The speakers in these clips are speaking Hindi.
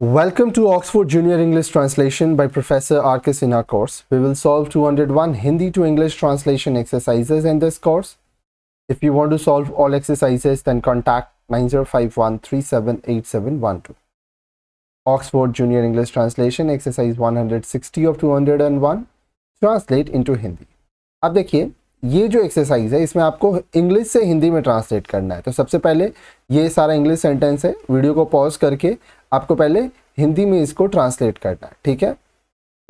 Welcome to Oxford Junior English Translation by Professor Arkis in our course. We will solve 201 Hindi to English translation exercises in this course. If you want to solve all exercises, then contact 9051378712. Oxford Junior English Translation exercise 160 of 201 translate into Hindi. अब ये जो एक्सरसाइज है इसमें आपको इंग्लिश से हिंदी में ट्रांसलेट करना है तो सबसे पहले ये सारा इंग्लिश सेंटेंस है वीडियो को पॉज करके आपको पहले हिंदी में इसको ट्रांसलेट करना है ठीक है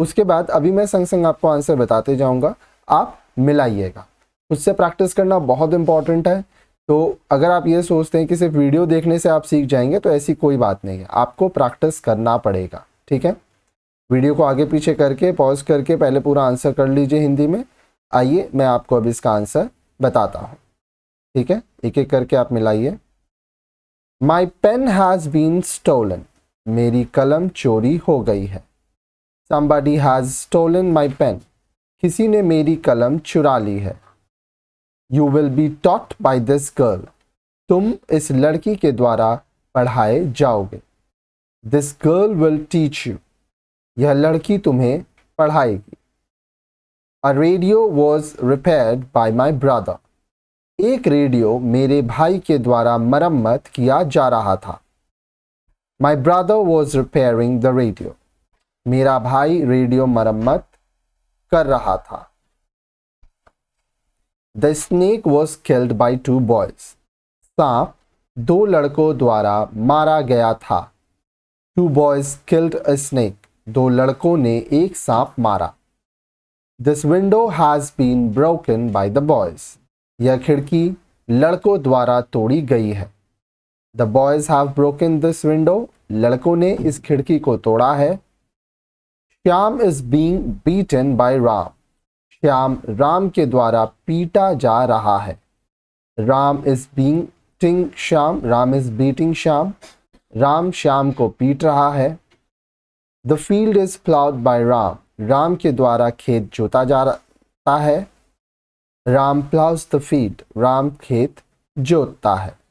उसके बाद अभी मैं संग संग आपको आंसर बताते जाऊंगा आप मिलाइएगा खुद से प्रैक्टिस करना बहुत इंपॉर्टेंट है तो अगर आप ये सोचते हैं कि सिर्फ वीडियो देखने से आप सीख जाएंगे तो ऐसी कोई बात नहीं है आपको प्रैक्टिस करना पड़ेगा ठीक है वीडियो को आगे पीछे करके पॉज करके पहले पूरा आंसर कर लीजिए हिंदी में आइए मैं आपको अभी इसका आंसर बताता हूँ ठीक है एक एक करके आप मिलाइए my pen has been stolen मेरी कलम चोरी हो गई है somebody has stolen my pen किसी ने मेरी कलम चुरा ली है you will be taught by this girl तुम इस लड़की के द्वारा पढ़ाए जाओगे this girl will teach you यह लड़की तुम्हें पढ़ाएगी A radio was repaired by my brother. एक रेडियो मेरे भाई के द्वारा मरम्मत किया जा रहा था My brother was repairing the radio. मेरा भाई रेडियो मरम्मत कर रहा था the snake was killed by two boys सांप दो लड़कों द्वारा मारा गया था two boys killed a snake दो लड़कों ने एक सांप मारा this window has been broken by the boys यह खिड़की लड़कों द्वारा तोड़ी गई है the boys have broken this window लड़कों ने इस खिड़की को तोड़ा है Shyam is being beaten by Ram Shyam Ram के द्वारा पीटा जा रहा है राम इज़ बींग टिंग श्याम राम इज़ बीटिंग श्याम राम श्याम को पीट रहा है the field is ploughed by Ram Ram के द्वारा खेत जोता जाता है Ram ploughs the field Ram खेत जोतता है